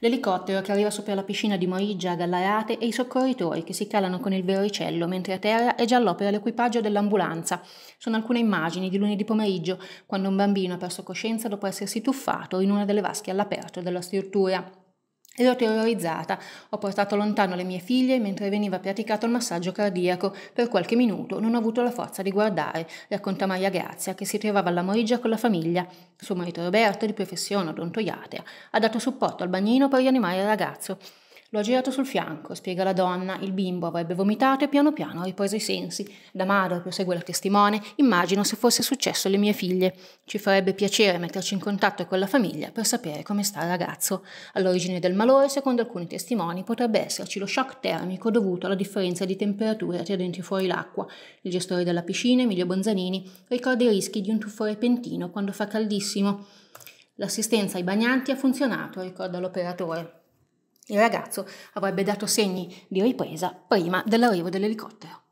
l'elicottero che arriva sopra la piscina di Morigia a Gallarate e i soccorritori che si calano con il verricello mentre a terra è già all'opera l'equipaggio dell'ambulanza. Sono alcune immagini di lunedì pomeriggio, quando un bambino ha perso coscienza dopo essersi tuffato in una delle vasche all'aperto della struttura e l'ho terrorizzata. Ho portato lontano le mie figlie mentre veniva praticato il massaggio cardiaco. Per qualche minuto non ho avuto la forza di guardare, racconta Maria Grazia, che si trovava alla Morigia con la famiglia. Suo marito Roberto, di professione odontoiatria, ha dato supporto al bagnino per rianimare il ragazzo. L'ho girato sul fianco, spiega la donna, il bimbo avrebbe vomitato e piano piano ha ripreso i sensi. Da madre, prosegue la testimone, immagino se fosse successo alle mie figlie. Ci farebbe piacere metterci in contatto con la famiglia per sapere come sta il ragazzo. All'origine del malore, secondo alcuni testimoni, potrebbe esserci lo shock termico dovuto alla differenza di temperature tra dentro fuori l'acqua. Il gestore della piscina, Emilio Bonzanini, ricorda i rischi di un tuffo repentino quando fa caldissimo. L'assistenza ai bagnanti ha funzionato, ricorda l'operatore. Il ragazzo avrebbe dato segni di ripresa prima dell'arrivo dell'elicottero.